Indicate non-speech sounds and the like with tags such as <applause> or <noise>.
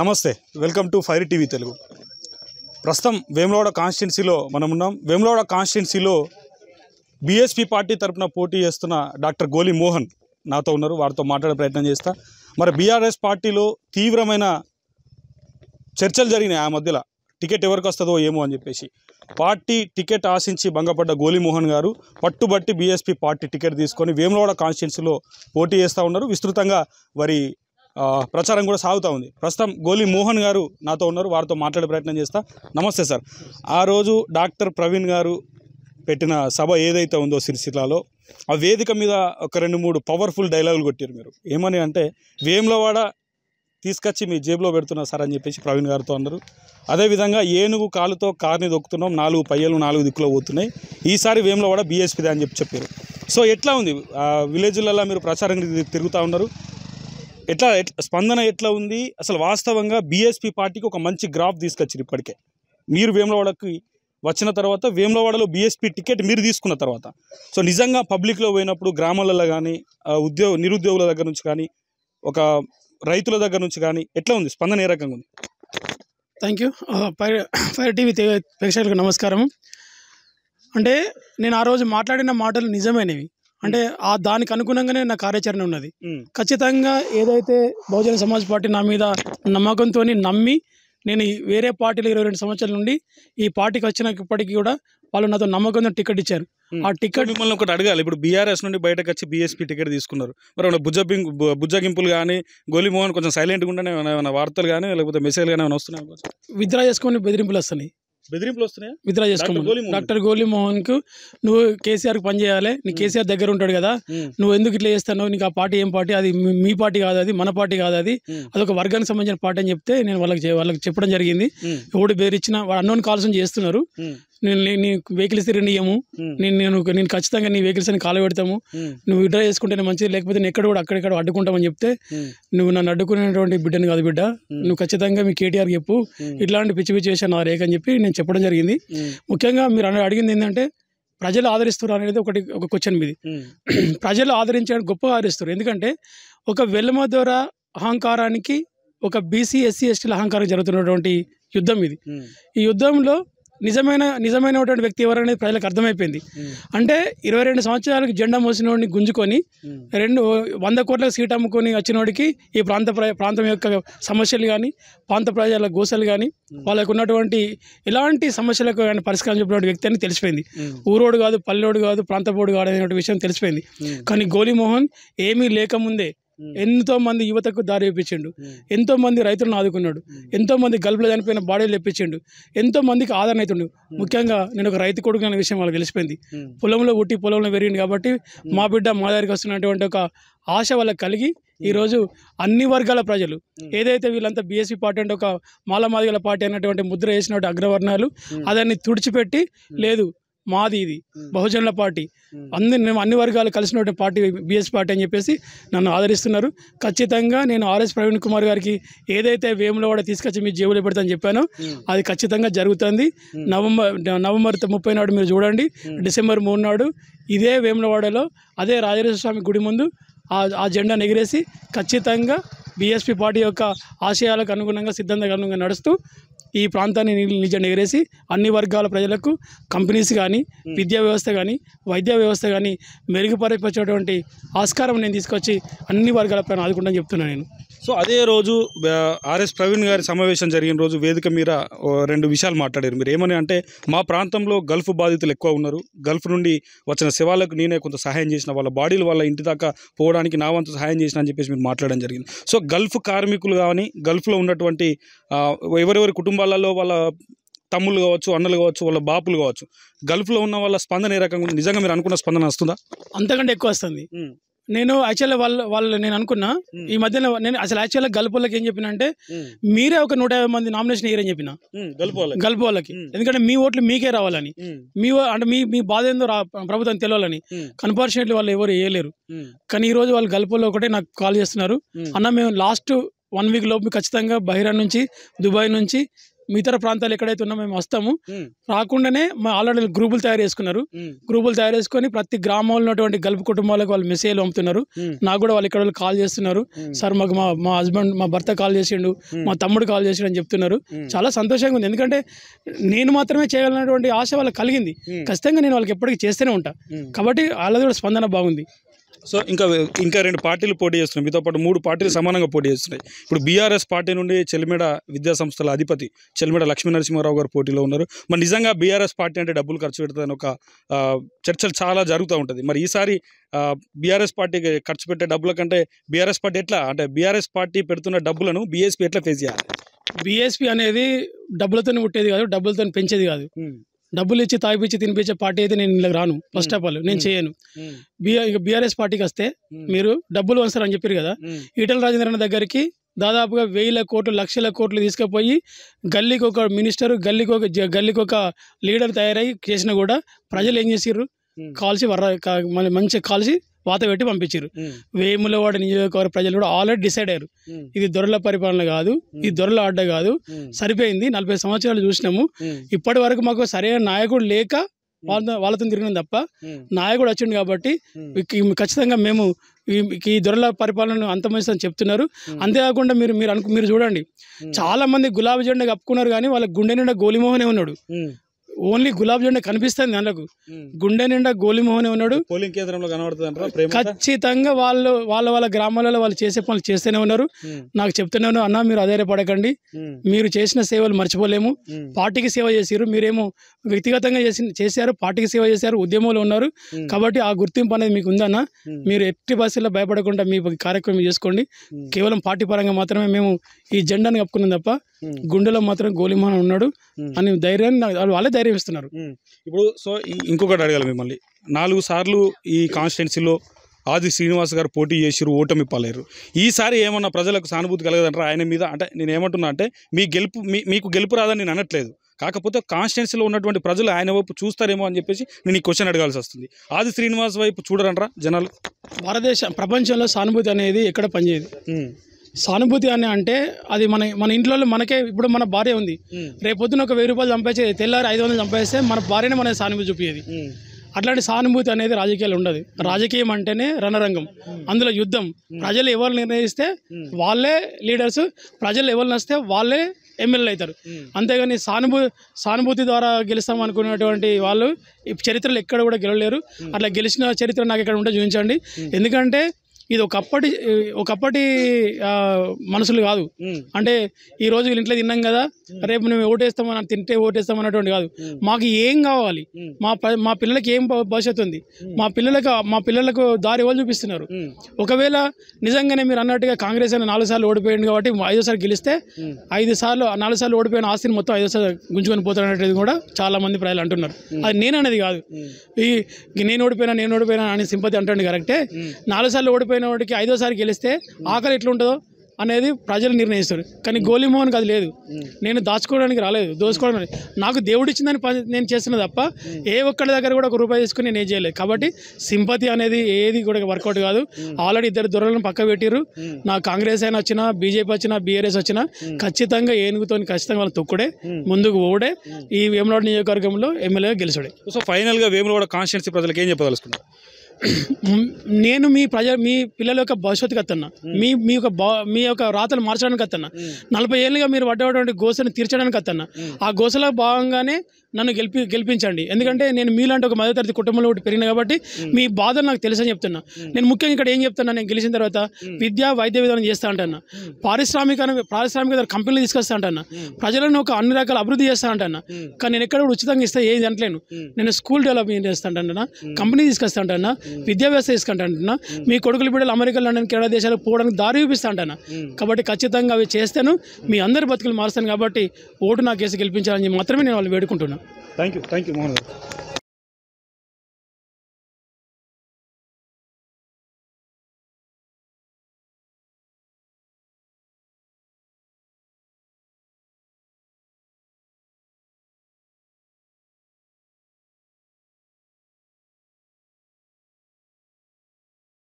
నమస్తే welcome to fire TV Telugu ప్రస్తుతం వేములవాడ కాన్స్టిట్యున్సీలో ఉన్నాం వేములవాడ కాన్స్టిట్యున్సీలో బీఎస్పీ పార్టీ తరఫున పోటీ చేస్తున్న డాక్టర్ గోలి మోహన్ నాతో ఉన్నారు వారితో మాట్లాడే ప్రయత్నం చేస్తా మరి బీఆర్ఎస్ పార్టీలో తీవ్రమైన చర్చలు జరిగినాయి ఆ మధ్యలో టికెట్ ఎవరికి వస్తుందో ఏమో అని చెప్పేసి పార్టీ టికెట్ ఆశించి భంగపడ్డ గోలిమోహన్ గారు పట్టుబట్టి బీఎస్పీ పార్టీ టికెట్ తీసుకొని వేములవాడ కాన్స్టిట్యున్సీలో పోటీ చేస్తూ ఉన్నారు విస్తృతంగా వారి ప్రచారం కూడా సాగుతూ ఉంది ప్రస్తుతం గోలి మోహన్ గారు నాతో ఉన్నారు వారితో మాట్లాడే ప్రయత్నం చేస్తా నమస్తే సార్ ఆ రోజు డాక్టర్ ప్రవీణ్ గారు పెట్టిన సభ ఏదైతే ఉందో సిరిసిల్లాలో ఆ వేదిక మీద ఒక రెండు మూడు పవర్ఫుల్ డైలాగులు కొట్టారు మీరు ఏమని అంటే వేములవాడ తీసుకొచ్చి మీ జేబులో పెడుతున్నారు సార్ అని చెప్పేసి ప్రవీణ్ గారితో అన్నారు అదేవిధంగా ఏనుగు కాలుతో కార్ని దొక్కుతున్నాం నాలుగు పయ్యలు నాలుగు దిక్కులో పోతున్నాయి ఈసారి వేములవాడ బీఎస్పీదే అని చెప్పి చెప్పారు సో ఎట్లా ఉంది విలేజ్లలో మీరు ప్రచారం తిరుగుతూ ఉన్నారు ఎట్లా స్పందన ఎట్లా ఉంది అసలు వాస్తవంగా బీఎస్పీ పార్టీకి ఒక మంచి గ్రాఫ్ తీసుకొచ్చారు ఇప్పటికే మీరు వేములవాడకి వచ్చిన తర్వాత వేములవాడలో బీఎస్పీ టికెట్ మీరు తీసుకున్న తర్వాత సో నిజంగా పబ్లిక్లో పోయినప్పుడు గ్రామాలలో కానీ ఉద్యోగ నిరుద్యోగుల దగ్గర నుంచి కానీ ఒక రైతుల దగ్గర నుంచి కానీ ఎట్లా ఉంది స్పందన ఏ రకంగా ఉంది థ్యాంక్ యూ ఫైర్ టీవీ ప్రేక్షకులకు నమస్కారం అంటే నేను ఆ రోజు మాట్లాడిన మాటలు నిజమైనవి అంటే ఆ దానికి అనుగుణంగానే నా కార్యాచరణ ఉన్నది ఖచ్చితంగా ఏదైతే బహుజన సమాజ్ పార్టీ నా మీద నమ్మకంతో నమ్మి నేను వేరే పార్టీలో ఇరవై రెండు సంవత్సరాల నుండి ఈ పార్టీకి వచ్చినప్పటికీ కూడా వాళ్ళు నాతో నమ్మకంతో టికెట్ ఇచ్చారు ఆ టికెట్ మిమ్మల్ని ఒకటి అడగాలి ఇప్పుడు బీఆర్ఎస్ నుండి బయటకు వచ్చి బీఎస్పీ టికెట్ తీసుకున్నారు మరి బుజ్జగింపు బుజ్జగింపులు కానీ గోలీమోహన్ కొంచెం సైలెంట్గా ఉండే వార్తలు కానీ లేకపోతే మెసేజ్ కానీ ఏమైనా వస్తున్నాయి విత్డ్రా చేసుకొని బెదిరింపులు వస్తున్నాయి బెదిరింపులు వస్తున్నాయి విత్డ్రా డాక్టర్ గోలి మోహన్ కు నువ్వు కేసీఆర్ కు పనిచేయాలి నీ కేసీఆర్ దగ్గర ఉంటాడు కదా నువ్వు ఎందుకు ఇట్లా చేస్తాను నీకు ఆ పార్టీ ఏం పార్టీ అది మీ పార్టీ కాదు అది మన పార్టీ కాదు అది అదొక వర్గానికి సంబంధించిన పార్టీ అని చెప్తే నేను వాళ్ళకి వాళ్ళకి చెప్పడం జరిగింది ఎవడు ఇచ్చిన వాళ్ళు అన్నోన్ కాల్స్ చేస్తున్నారు నేను నీకు వెహికల్స్ రెండు ఇయ్యము నేను నేను నేను ఖచ్చితంగా నీ వెహికల్స్ అని కాలు పెడతాము నువ్వు విడ్రా చేసుకుంటేనే మంచిది లేకపోతే నేను ఎక్కడ కూడా అక్కడెక్కడ అడ్డుకుంటామని చెప్తే నువ్వు నన్ను అడ్డుకునేటువంటి బిడ్డను కాదు బిడ్డ నువ్వు ఖచ్చితంగా మీ కేటీఆర్ చెప్పు ఇట్లాంటి పిచ్చి పిచ్చి చేశాను నా రేఖ అని చెప్పి నేను చెప్పడం జరిగింది ముఖ్యంగా మీరు అడిగింది ఏంటంటే ప్రజలు ఆదరిస్తారు అనేది ఒకటి ఒక క్వశ్చన్ మీది <clears throat> ప్రజలు ఆదరించడానికి గొప్పగా ఆదరిస్తారు ఎందుకంటే ఒక వెల్లమ ద్వారా అహంకారానికి ఒక బీసీ ఎస్సీ ఎస్టీల అహంకారం జరుగుతున్నటువంటి యుద్ధం ఇది ఈ యుద్ధంలో నిజమైన నిజమైనటువంటి వ్యక్తి ఎవరనేది ప్రజలకు అర్థమైపోయింది అంటే ఇరవై రెండు సంవత్సరాలకు జెండా మోసినోడిని గుంజుకొని రెండు వంద కోట్ల సీట్ అమ్ముకొని వచ్చినోడికి ఈ ప్రాంత ప్రాంతం యొక్క సమస్యలు కానీ ప్రాంత ప్రజల గోసలు కానీ వాళ్ళకు ఉన్నటువంటి ఎలాంటి సమస్యలకు కానీ పరిష్కారం చెప్పినటువంటి వ్యక్తి అని తెలిసిపోయింది ఊరోడు కాదు పల్లెడు కాదు ప్రాంతపోడు కాదు అనేటువంటి విషయం తెలిసిపోయింది కానీ గోలీమోహన్ ఏమీ లేకముందే ఎంతో మంది యువతకు దారి ఇప్పించిండు ఎంతో మంది రైతులను ఆదుకున్నాడు ఎంతో మంది గల్పులు చనిపోయిన బాడీలు ఇప్పించిండు ఎంతో మందికి ఆదరణ అవుతుండు ముఖ్యంగా నేను ఒక రైతు కొడుకు అనే విషయం వాళ్ళు తెలిసిపోయింది పొలంలో పుట్టి పొలంలో పెరిగింది కాబట్టి మా బిడ్డ మా దగ్గరికి వస్తున్నటువంటి ఒక ఆశ వాళ్ళకి కలిగి ఈరోజు అన్ని వర్గాల ప్రజలు ఏదైతే వీళ్ళంతా బీఎస్పీ పార్టీ అంటే ఒక మాలమాదిగల పార్టీ అన్నటువంటి ముద్ర వేసినటువంటి అగ్రవర్ణాలు అదాన్ని తుడిచిపెట్టి లేదు మాది ఇది బహుజనుల పార్టీ అందరి మేము అన్ని వర్గాలు కలిసినటువంటి పార్టీ బీఎస్ పార్టీ అని చెప్పేసి నన్ను ఆదరిస్తున్నారు ఖచ్చితంగా నేను ఆర్ఎస్ ప్రవీణ్ కుమార్ గారికి ఏదైతే వేములో కూడా తీసుకొచ్చి మీ జేబులు పెడతా చెప్పానో అది ఖచ్చితంగా జరుగుతుంది నవంబర్ నవంబర్ ముప్పై నాడు మీరు చూడండి డిసెంబర్ మూడు నాడు ఇదే వేములవాడలో అదే రాజరాజేశ్వర స్వామి గుడి ముందు ఆ జెండా ఎగిరేసి ఖచ్చితంగా బీఎస్పీ పార్టీ యొక్క ఆశయాలకు అనుగుణంగా సిద్ధంగా అనుగుణంగా నడుస్తూ ఈ ప్రాంతాన్ని నిజం ఎగరేసి అన్ని వర్గాల ప్రజలకు కంపెనీస్ కానీ విద్యా వ్యవస్థ కానీ వైద్య వ్యవస్థ కానీ మెరుగుపరచేటువంటి ఆస్కారం నేను తీసుకొచ్చి అన్ని వర్గాల పైన ఆదుకుంటాను చెప్తున్నాను నేను సో అదే రోజు ఆర్ఎస్ ప్రవీణ్ గారి సమావేశం జరిగిన రోజు వేదిక మీద రెండు విషయాలు మాట్లాడారు మీరు ఏమని అంటే మా ప్రాంతంలో గల్ఫ్ బాధితులు ఎక్కువ ఉన్నారు గల్ఫ్ నుండి వచ్చిన శివాలకు నేనే కొంత సహాయం చేసిన వాళ్ళ బాడీలు వాళ్ళ ఇంటి దాకా పోవడానికి నా వంతు సహాయం చేసిన అని చెప్పేసి మీరు మాట్లాడడం జరిగింది సో గల్ఫ్ కార్మికులు కానీ గల్ఫ్లో ఉన్నటువంటి ఎవరెవరి కుటుంబాలలో వాళ్ళ తమ్ముళ్ళు కావచ్చు అన్నలు కావచ్చు వాళ్ళ బాపులు కావచ్చు గల్ఫ్లో ఉన్న వాళ్ళ స్పందన ఏ రకంగా నిజంగా మీరు అనుకున్న స్పందన వస్తుందా అంతకంటే ఎక్కువ వస్తుంది నేను యాక్చువల్గా వాళ్ళు వాళ్ళు నేను అనుకున్నా ఈ మధ్యన నేను అసలు యాక్చువల్గా గల్పోళ్ళకి ఏం చెప్పిన అంటే మీరే ఒక నూట యాభై మంది నామినేషన్ ఇయ్యారని చెప్పిన వాళ్ళకి ఎందుకంటే మీ ఓట్లు మీకే రావాలని మీ అంటే మీ మీ బాధ ఏందో ప్రభుత్వం తెలియాలని అన్ఫార్చునేట్లీ వాళ్ళు ఎవరు వేయలేరు కానీ ఈ రోజు వాళ్ళు గల్పోళ్ళు ఒకటే నాకు కాల్ చేస్తున్నారు అన్న మేము లాస్ట్ వన్ వీక్ లోపు ఖచ్చితంగా బహిరా నుంచి దుబాయ్ నుంచి ఇతర ప్రాంతాలు ఎక్కడైతే ఉన్నా మేము వస్తాము రాకుండానే మా ఆల్రెడీ గ్రూపులు తయారు చేసుకున్నారు గ్రూపులు తయారు చేసుకుని ప్రతి గ్రామంలో ఉన్నటువంటి గల్పు కుటుంబాలకు వాళ్ళు మెసేజ్లు పంపుతున్నారు నాకు కూడా వాళ్ళు ఇక్కడ కాల్ చేస్తున్నారు సార్ మాకు మా మా హస్బెండ్ మా భర్త కాల్ చేసిండు మా తమ్ముడు కాల్ చేసిండు అని చెప్తున్నారు చాలా సంతోషంగా ఉంది ఎందుకంటే నేను మాత్రమే చేయాలన్నటువంటి ఆశ వాళ్ళకి కలిగింది ఖచ్చితంగా నేను వాళ్ళకి ఎప్పటికీ చేస్తూనే ఉంటా కాబట్టి వాళ్ళది కూడా స్పందన బాగుంది సో ఇంకా ఇంకా రెండు పార్టీలు పోటీ చేస్తున్నాయి మీతో పాటు మూడు పార్టీలు సమానంగా పోటీ చేస్తున్నాయి ఇప్పుడు బీఆర్ఎస్ పార్టీ నుండి చెలిమేడ విద్యా సంస్థల అధిపతి చెల్మిడ లక్ష్మీ నరసింహారావు గారు పోటీలో ఉన్నారు మరి నిజంగా బీఆర్ఎస్ పార్టీ అంటే డబ్బులు ఖర్చు పెడుతుందని ఒక చర్చలు చాలా జరుగుతూ ఉంటుంది మరి ఈసారి బీఆర్ఎస్ పార్టీకి ఖర్చు పెట్టే డబ్బుల కంటే బీఆర్ఎస్ పార్టీ ఎట్లా అంటే బీఆర్ఎస్ పార్టీ పెడుతున్న డబ్బులను బీఎస్పీ ఎట్లా ఫేస్ చేయాలి బీఎస్పీ అనేది డబ్బులతో పుట్టేది కాదు డబ్బులతో పెంచేది కాదు డబ్బులు ఇచ్చి తాగిపించి తినిపించే పార్టీ అయితే నేను ఇలా రాను ఫస్ట్ ఆఫ్ ఆల్ నేను చేయను బీఆర్ఎస్ పార్టీకి వస్తే మీరు డబ్బులు వస్తారని చెప్పారు కదా ఈటల రాజేంద్రన్న దగ్గరికి దాదాపుగా వేల కోట్లు లక్షల కోట్లు తీసుకుపోయి గల్లీకి ఒక మినిస్టర్ గల్లీకి ఒక గల్లీకి ఒక లీడర్ తయారై చేసినా కూడా ప్రజలు ఏం చేసారు కాల్చి వర్ర మంచిగా కాల్చి వాత పెట్టి పంపించారు వేములవాడ నియోజకవర్గ ప్రజలు కూడా ఆల్రెడీ డిసైడ్ అయ్యారు ఇది దొరల పరిపాలన కాదు ఇది దొరల అడ్డ కాదు సరిపోయింది నలభై సంవత్సరాలు చూసినాము ఇప్పటి వరకు మాకు సరైన నాయకుడు లేక వాళ్ళతో వాళ్ళతో తిరిగినాం తప్ప నాయకుడు వచ్చిండు కాబట్టి ఖచ్చితంగా మేము ఈ దొరల పరిపాలనను అంతమందిని చెప్తున్నారు అంతేకాకుండా మీరు మీరు అనుకు మీరు చూడండి చాలా మంది గులాబీ జెండా కప్పుకున్నారు కానీ వాళ్ళ గుండె నిండా గోలిమోహనే ఉన్నాడు ఓన్లీ గులాబ్ జెండా కనిపిస్తుంది అందులో గుండె నిండా గోలిమోహన్ ఉన్నాడు పోలింగ్ కేంద్రంలో కనబడుతుంది ఖచ్చితంగా వాళ్ళు వాళ్ళ వాళ్ళ గ్రామాలలో వాళ్ళు చేసే పనులు చేస్తూనే ఉన్నారు నాకు చెప్తూనే ఉన్నారు అన్న మీరు పడకండి మీరు చేసిన సేవలు మర్చిపోలేము పార్టీకి సేవ చేసారు మీరేమో వ్యక్తిగతంగా చేసి చేశారు పార్టీకి సేవ చేశారు ఉద్యమంలో ఉన్నారు కాబట్టి ఆ గుర్తింపు అనేది మీకు ఉందన్న మీరు ఎట్టి బస్సులో భయపడకుండా మీ కార్యక్రమం చేసుకోండి కేవలం పార్టీ పరంగా మాత్రమే మేము ఈ జెండాను కప్పుకున్నాం తప్ప గుండెలో మాత్రం గోలిమాన ఉన్నాడు అని ధైర్యాన్ని వాళ్ళే ధైర్యం ఇస్తున్నారు ఇప్పుడు సో ఇంకొకటి అడగాలి మిమ్మల్ని నాలుగు సార్లు ఈ కాన్స్టిట్యున్సీలో ఆది శ్రీనివాస్ గారు పోటీ చేసిరు ఓటమి పాలేరు ఈసారి ఏమన్నా ప్రజలకు సానుభూతి కలగదంటారా ఆయన మీద అంటే నేను ఏమంటున్నా అంటే మీ గెలుపు మీకు గెలుపు రాదని నేను అనట్లేదు కాకపోతే కాన్స్టిట్యున్సీలో ఉన్నటువంటి ప్రజలు ఆయన వైపు చూస్తారేమో అని చెప్పేసి నేను ఈ క్వశ్చన్ అడగాల్సి వస్తుంది ఆది శ్రీనివాస్ వైపు చూడరంటారా జనాలు భారతదేశం ప్రపంచంలో సానుభూతి అనేది ఎక్కడ పనిచేయదు సానుభూతి అని అంటే అది మన మన ఇంట్లో మనకే ఇప్పుడు మన భార్య ఉంది రేపొద్దున ఒక వెయ్యి రూపాయలు చంపేసేది తెల్లారి ఐదు వందలు చంపేస్తే మన భార్యనే మన సానుభూతి చూపించేది అట్లాంటి సానుభూతి అనేది రాజకీయాలు ఉండదు రాజకీయం అంటేనే రణరంగం అందులో యుద్ధం ప్రజలు ఎవరు నిర్ణయిస్తే వాళ్ళే లీడర్స్ ప్రజలు ఎవరు నస్తే వాళ్ళే ఎమ్మెల్యే అవుతారు అంతేగాని సానుభూ సానుభూతి ద్వారా గెలుస్తాం అనుకునేటువంటి వాళ్ళు చరిత్రలు ఎక్కడ కూడా గెలవలేరు అట్లా గెలిచిన చరిత్ర నాకు ఇక్కడ ఉంటే చూపించండి ఎందుకంటే ఇది ఒకప్పటి ఒకప్పటి మనసులు కాదు అంటే ఈ రోజు ఇంట్లో తిన్నాం కదా రేపు మేము ఓటేస్తామని తింటే ఓటేస్తాం అన్నటువంటి కాదు మాకు ఏం కావాలి మా మా పిల్లలకి ఏం భవిష్యత్తు ఉంది మా పిల్లలకు మా పిల్లలకు దారి ఎవరు చూపిస్తున్నారు ఒకవేళ నిజంగానే మీరు అన్నట్టుగా కాంగ్రెస్ అని నాలుగు సార్లు ఓడిపోయింది కాబట్టి ఐదోసారి గెలిస్తే ఐదు సార్లు నాలుగు సార్లు ఓడిపోయిన ఆస్తిని మొత్తం ఐదోసారి గుంజుకొని పోతారు అనేది కూడా చాలా మంది ప్రజలు అంటున్నారు అది నేననేది కాదు ఈ నేను ఓడిపోయినా నేను ఓడిపోయినా అని సింపతి అంటుండే కరెక్టే నాలుగు సార్లు ఓడిపోయిన ఓడిపోయిన వాడికి ఐదోసారి గెలిస్తే ఆకలి ఎట్లుంటుందో అనేది ప్రజలు నిర్ణయిస్తారు కానీ గోలీమోహన్కి అది లేదు నేను దాచుకోవడానికి రాలేదు దోచుకోవడం నాకు దేవుడు ఇచ్చిందని నేను చేస్తున్న తప్ప ఏ ఒక్కడి దగ్గర కూడా ఒక రూపాయి తీసుకుని నేను చేయలేదు కాబట్టి సింపతి అనేది ఏది కూడా వర్కౌట్ కాదు ఆల్రెడీ ఇద్దరు దొరలను పక్క పెట్టిరు నా కాంగ్రెస్ అయినా వచ్చినా బీజేపీ వచ్చినా బీఆర్ఎస్ వచ్చినా ఖచ్చితంగా ఏనుగుతో ఖచ్చితంగా వాళ్ళు తొక్కుడే ముందుకు ఓడే ఈ వేములవాడ నియోజకవర్గంలో ఎమ్మెల్యేగా గెలిచాడే సో ఫైనల్గా వేములవాడ కాన్స్టిట్యున్సీ ప్రజలకు ఏం చెప్పదలుచుకున్నారు నేను మీ ప్రజ మీ పిల్లల యొక్క భవిష్యత్తు కత్తన్నా మీ మీ యొక్క మీ యొక్క రాతలు మార్చడానికి కత్తన్నా నలభై ఏళ్ళుగా మీరు పడ్డటువంటి గోసను తీర్చడానికి కత్తన్నా ఆ గోసలో భాగంగానే నన్ను గెలిపి గెలిపించండి ఎందుకంటే నేను మీలాంటి ఒక మధ్యతరగతి కుటుంబంలో ఒకటి పెరిగిన కాబట్టి మీ బాధలు నాకు తెలుసని చెప్తున్నా నేను ముఖ్యంగా ఇక్కడ ఏం చెప్తున్నా నేను గెలిచిన తర్వాత విద్య వైద్య విధానం చేస్తా అంటన్నా పారిశ్రామిక పారిశ్రామిక కంపెనీలు తీసుకొస్తా అంటన్నా ప్రజలను ఒక అన్ని రకాల అభివృద్ధి చేస్తా అంటన్నా కానీ నేను ఎక్కడ ఉచితంగా ఇస్తే ఏది అంటలేను నేను స్కూల్ డెవలప్మెంట్ చేస్తా అంటన్నా కంపెనీ తీసుకొస్తా అంటన్నా విద్యా వ్యవస్థ అంటున్నా మీ కొడుకులు బిడ్డలు అమెరికా లండన్ కెనడా దేశాలకు పోవడానికి దారి చూపిస్తా అంటాను కాబట్టి ఖచ్చితంగా అవి చేస్తాను మీ అందరి బతుకులు మారుస్తాను కాబట్టి ఓటు నా కేసు గెలిపించాలని మాత్రమే నేను వాళ్ళు వేడుకుంటున్నాను thank you thank you Mohan